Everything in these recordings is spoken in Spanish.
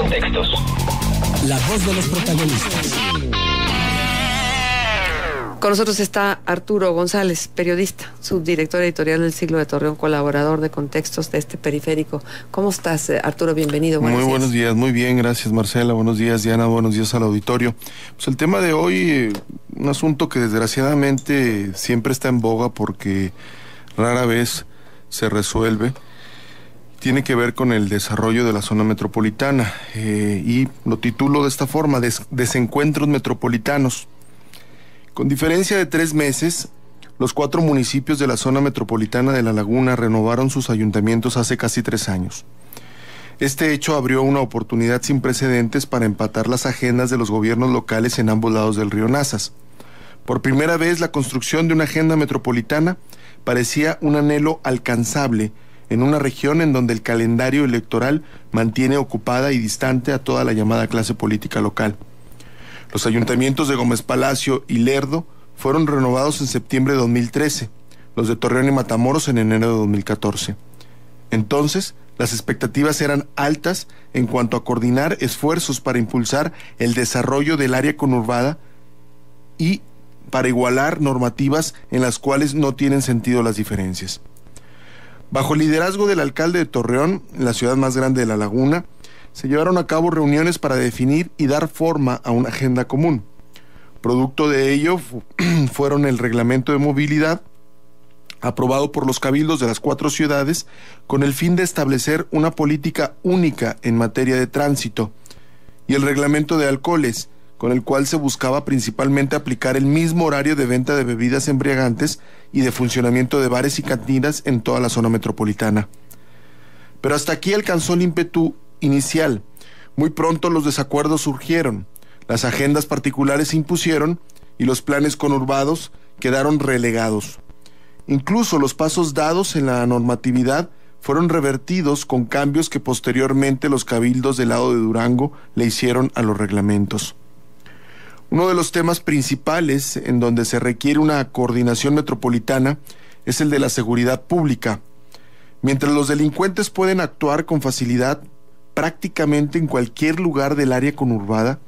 contextos. La voz de los protagonistas. Con nosotros está Arturo González, periodista, subdirector editorial del Siglo de Torreón, colaborador de contextos de este periférico. ¿Cómo estás, eh, Arturo? Bienvenido. muy buenos días, muy bien, gracias Marcela, buenos días Diana, buenos días al auditorio. Pues el tema de hoy, eh, un asunto que desgraciadamente siempre está en boga porque rara vez se resuelve tiene que ver con el desarrollo de la zona metropolitana eh, y lo titulo de esta forma, desencuentros metropolitanos. Con diferencia de tres meses, los cuatro municipios de la zona metropolitana de La Laguna renovaron sus ayuntamientos hace casi tres años. Este hecho abrió una oportunidad sin precedentes para empatar las agendas de los gobiernos locales en ambos lados del río Nazas. Por primera vez, la construcción de una agenda metropolitana parecía un anhelo alcanzable en una región en donde el calendario electoral mantiene ocupada y distante a toda la llamada clase política local. Los ayuntamientos de Gómez Palacio y Lerdo fueron renovados en septiembre de 2013, los de Torreón y Matamoros en enero de 2014. Entonces, las expectativas eran altas en cuanto a coordinar esfuerzos para impulsar el desarrollo del área conurbada y para igualar normativas en las cuales no tienen sentido las diferencias. Bajo el liderazgo del alcalde de Torreón, la ciudad más grande de La Laguna, se llevaron a cabo reuniones para definir y dar forma a una agenda común. Producto de ello fueron el reglamento de movilidad, aprobado por los cabildos de las cuatro ciudades, con el fin de establecer una política única en materia de tránsito, y el reglamento de alcoholes, con el cual se buscaba principalmente aplicar el mismo horario de venta de bebidas embriagantes y de funcionamiento de bares y cantinas en toda la zona metropolitana. Pero hasta aquí alcanzó el ímpetu inicial. Muy pronto los desacuerdos surgieron, las agendas particulares se impusieron y los planes conurbados quedaron relegados. Incluso los pasos dados en la normatividad fueron revertidos con cambios que posteriormente los cabildos del lado de Durango le hicieron a los reglamentos. Uno de los temas principales en donde se requiere una coordinación metropolitana es el de la seguridad pública. Mientras los delincuentes pueden actuar con facilidad prácticamente en cualquier lugar del área conurbada,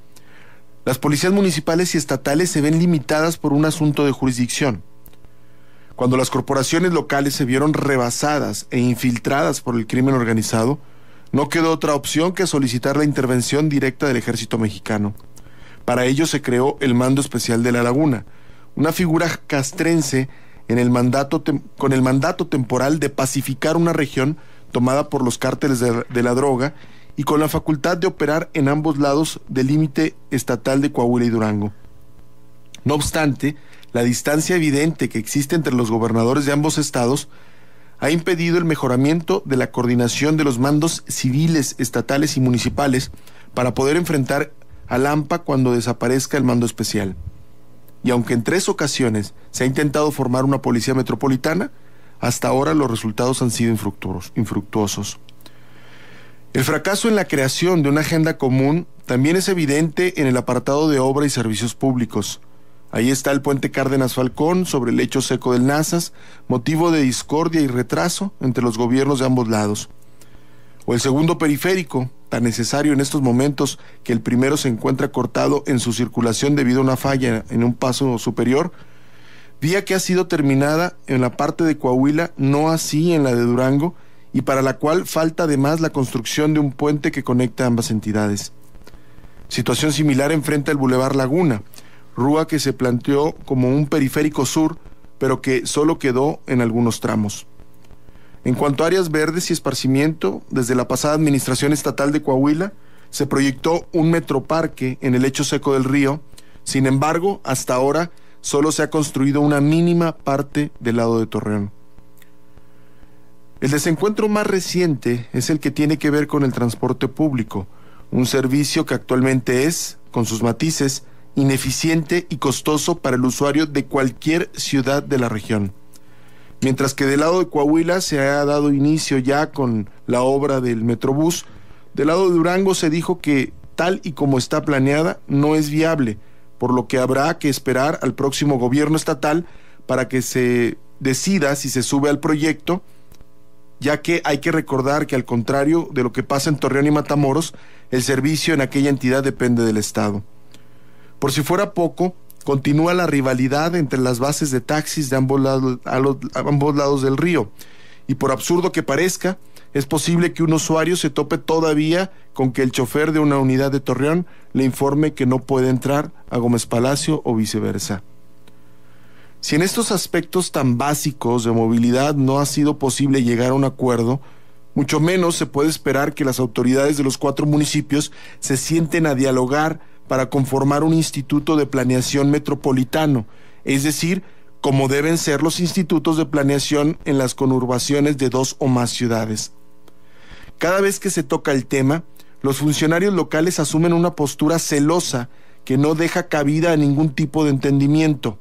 las policías municipales y estatales se ven limitadas por un asunto de jurisdicción. Cuando las corporaciones locales se vieron rebasadas e infiltradas por el crimen organizado, no quedó otra opción que solicitar la intervención directa del ejército mexicano. Para ello se creó el Mando Especial de la Laguna, una figura castrense en el mandato con el mandato temporal de pacificar una región tomada por los cárteles de, de la droga y con la facultad de operar en ambos lados del límite estatal de Coahuila y Durango. No obstante, la distancia evidente que existe entre los gobernadores de ambos estados ha impedido el mejoramiento de la coordinación de los mandos civiles, estatales y municipales para poder enfrentar al AMPA cuando desaparezca el mando especial. Y aunque en tres ocasiones se ha intentado formar una policía metropolitana, hasta ahora los resultados han sido infructuosos. El fracaso en la creación de una agenda común también es evidente en el apartado de obra y servicios públicos. Ahí está el puente Cárdenas Falcón sobre el lecho seco del Nazas, motivo de discordia y retraso entre los gobiernos de ambos lados o el segundo periférico, tan necesario en estos momentos que el primero se encuentra cortado en su circulación debido a una falla en un paso superior, vía que ha sido terminada en la parte de Coahuila, no así en la de Durango, y para la cual falta además la construcción de un puente que conecta ambas entidades. Situación similar enfrenta al Boulevard Laguna, rúa que se planteó como un periférico sur, pero que solo quedó en algunos tramos. En cuanto a áreas verdes y esparcimiento, desde la pasada administración estatal de Coahuila se proyectó un metroparque en el lecho seco del río. Sin embargo, hasta ahora solo se ha construido una mínima parte del lado de Torreón. El desencuentro más reciente es el que tiene que ver con el transporte público, un servicio que actualmente es, con sus matices, ineficiente y costoso para el usuario de cualquier ciudad de la región. Mientras que del lado de Coahuila se ha dado inicio ya con la obra del Metrobús, del lado de Durango se dijo que tal y como está planeada no es viable, por lo que habrá que esperar al próximo gobierno estatal para que se decida si se sube al proyecto, ya que hay que recordar que al contrario de lo que pasa en Torreón y Matamoros, el servicio en aquella entidad depende del Estado. Por si fuera poco, Continúa la rivalidad entre las bases de taxis de ambos, lados, ambos lados del río. Y por absurdo que parezca, es posible que un usuario se tope todavía con que el chofer de una unidad de Torreón le informe que no puede entrar a Gómez Palacio o viceversa. Si en estos aspectos tan básicos de movilidad no ha sido posible llegar a un acuerdo, mucho menos se puede esperar que las autoridades de los cuatro municipios se sienten a dialogar para conformar un instituto de planeación metropolitano, es decir, como deben ser los institutos de planeación en las conurbaciones de dos o más ciudades. Cada vez que se toca el tema, los funcionarios locales asumen una postura celosa que no deja cabida a ningún tipo de entendimiento.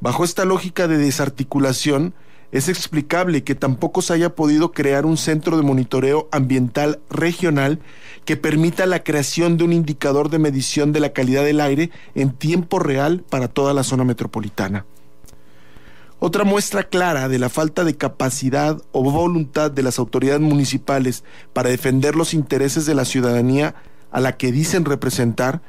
Bajo esta lógica de desarticulación, es explicable que tampoco se haya podido crear un centro de monitoreo ambiental regional que permita la creación de un indicador de medición de la calidad del aire en tiempo real para toda la zona metropolitana. Otra muestra clara de la falta de capacidad o voluntad de las autoridades municipales para defender los intereses de la ciudadanía a la que dicen representar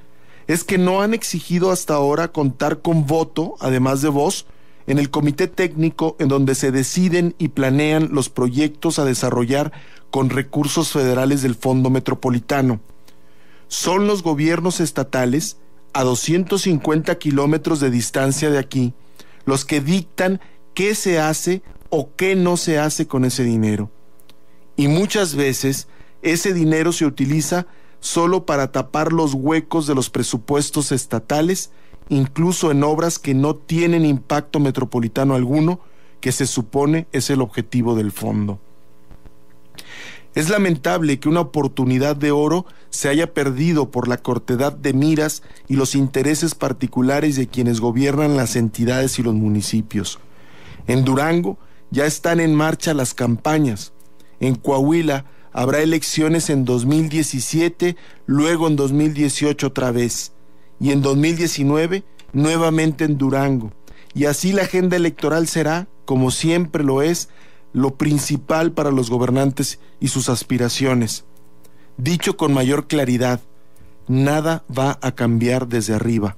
es que no han exigido hasta ahora contar con voto, además de voz, en el comité técnico en donde se deciden y planean los proyectos a desarrollar con recursos federales del Fondo Metropolitano. Son los gobiernos estatales, a 250 kilómetros de distancia de aquí, los que dictan qué se hace o qué no se hace con ese dinero. Y muchas veces ese dinero se utiliza solo para tapar los huecos de los presupuestos estatales incluso en obras que no tienen impacto metropolitano alguno, que se supone es el objetivo del fondo. Es lamentable que una oportunidad de oro se haya perdido por la cortedad de miras y los intereses particulares de quienes gobiernan las entidades y los municipios. En Durango ya están en marcha las campañas. En Coahuila habrá elecciones en 2017, luego en 2018 otra vez y en 2019 nuevamente en Durango. Y así la agenda electoral será, como siempre lo es, lo principal para los gobernantes y sus aspiraciones. Dicho con mayor claridad, nada va a cambiar desde arriba.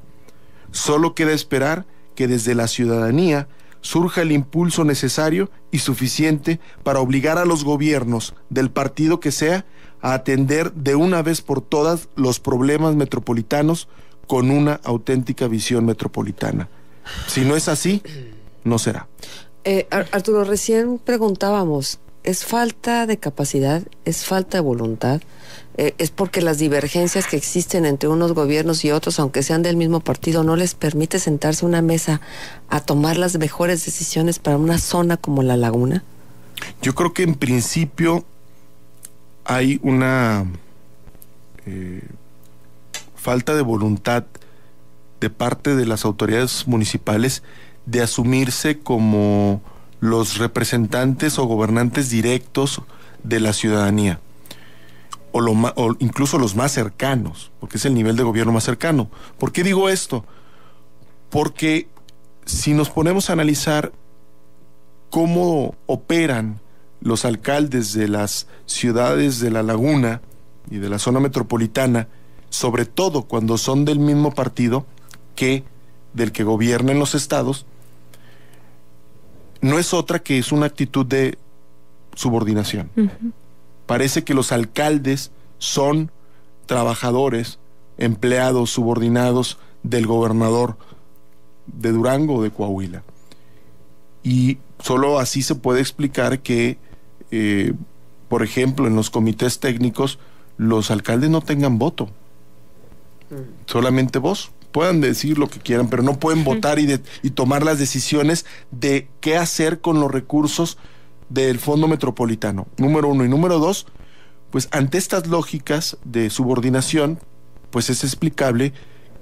Solo queda esperar que desde la ciudadanía surja el impulso necesario y suficiente para obligar a los gobiernos del partido que sea a atender de una vez por todas los problemas metropolitanos con una auténtica visión metropolitana. Si no es así, no será. Eh, Arturo, recién preguntábamos, ¿es falta de capacidad? ¿Es falta de voluntad? Eh, ¿Es porque las divergencias que existen entre unos gobiernos y otros, aunque sean del mismo partido, no les permite sentarse a una mesa a tomar las mejores decisiones para una zona como la laguna? Yo creo que en principio hay una... Eh, falta de voluntad de parte de las autoridades municipales de asumirse como los representantes o gobernantes directos de la ciudadanía, o, lo incluso los más cercanos, porque es el nivel de gobierno más cercano. ¿Por qué digo esto? Porque si nos ponemos a analizar cómo operan los alcaldes de las ciudades de la laguna y de la zona metropolitana, sobre todo cuando son del mismo partido que del que gobierna los estados, no es otra que es una actitud de subordinación. Parece que los alcaldes son trabajadores, empleados, subordinados del gobernador de Durango o de Coahuila. Y solo así se puede explicar que, eh, por ejemplo, en los comités técnicos, los alcaldes no tengan voto solamente vos. Puedan decir lo que quieran, pero no pueden votar y, tomar las decisiones de qué hacer con los recursos del Fondo Metropolitano. Número uno. Y número dos, pues ante estas lógicas de subordinación, pues es explicable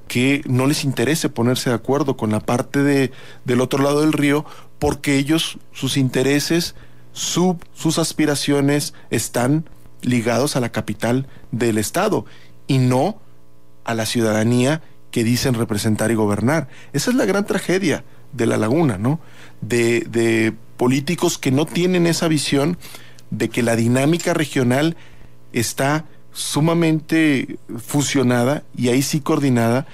que no les interese ponerse de acuerdo con la parte de, del otro lado del río, porque ellos, sus intereses, sus aspiraciones están ligados a la capital del Estado y no a la ciudadanía que dicen representar y gobernar. Esa es la gran tragedia de la laguna, ¿no? De, políticos que no tienen esa visión de que la dinámica regional está sumamente fusionada y ahí sí coordinada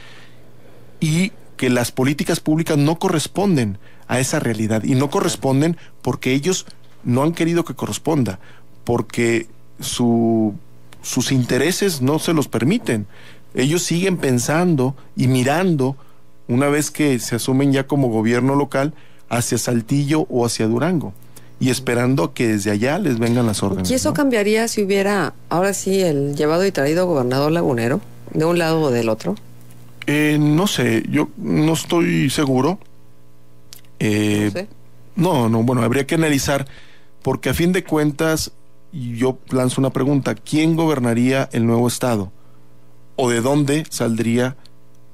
y que las políticas públicas no corresponden a esa realidad y no corresponden porque ellos no han querido que corresponda, porque sus intereses no se los permiten ellos siguen pensando y mirando, una vez que se asumen ya como gobierno local, hacia Saltillo o hacia Durango y esperando que desde allá les vengan las órdenes. ¿Y eso cambiaría si hubiera ahora sí el llevado y traído gobernador lagunero, de un lado o del otro? Eh, no sé, yo no estoy seguro. Eh, no, no, no, bueno, habría que analizar, porque a fin de cuentas, yo lanzo una pregunta, ¿quién gobernaría el nuevo Estado? o de dónde saldría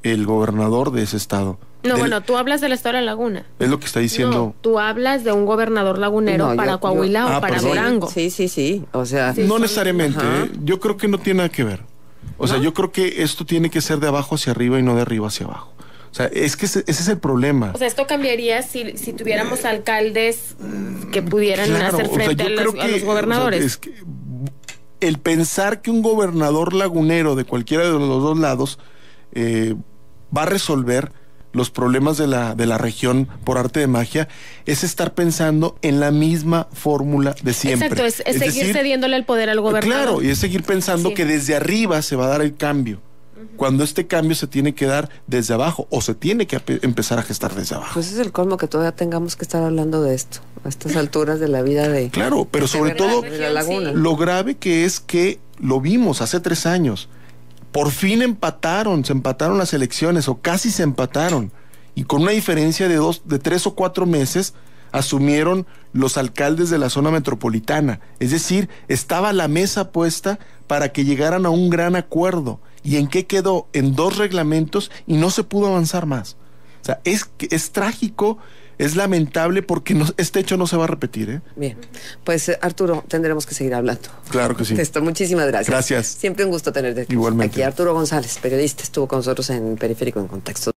el gobernador de ese estado. No, bueno, tú hablas del estado de la Laguna. Es lo que está diciendo. tú hablas de un gobernador lagunero para Coahuila o ah, para Durango. Sí, sí, sí. O sea, no necesariamente. ¿eh? Yo creo que no tiene nada que ver. O sea, yo creo que esto tiene que ser de abajo hacia arriba y no de arriba hacia abajo. O sea, es que ese, es el problema. O sea, esto cambiaría si, tuviéramos alcaldes que pudieran hacer frente a, los, gobernadores el pensar que un gobernador lagunero de cualquiera de los dos lados eh, va a resolver los problemas de la, de la región por arte de magia es estar pensando en la misma fórmula de siempre. Exacto, es, seguir cediéndole el poder al eh, gobernador. Claro, y es seguir pensando que desde arriba se va a dar el cambio cuando este cambio se tiene que dar desde abajo o se tiene que empezar a gestar desde abajo. Pues es el colmo que todavía tengamos que estar hablando de esto, a estas alturas de la vida de... Claro, pero sobre todo lo grave que es que lo vimos hace tres años, por fin empataron, se empataron las elecciones o casi se empataron y con una diferencia de, dos, de tres o cuatro meses asumieron los alcaldes de la zona metropolitana. Es decir, estaba la mesa puesta para que llegaran a un gran acuerdo y en qué quedó en dos reglamentos y no se pudo avanzar más. O sea, es, es trágico, es lamentable porque este hecho no se va a repetir. ¿eh? Bien, pues eh, Arturo, tendremos que seguir hablando. Claro que sí. Esto, muchísimas gracias. Gracias. Siempre un gusto tenerte Aquí Arturo González, periodista, estuvo con nosotros en Periférico en Contexto.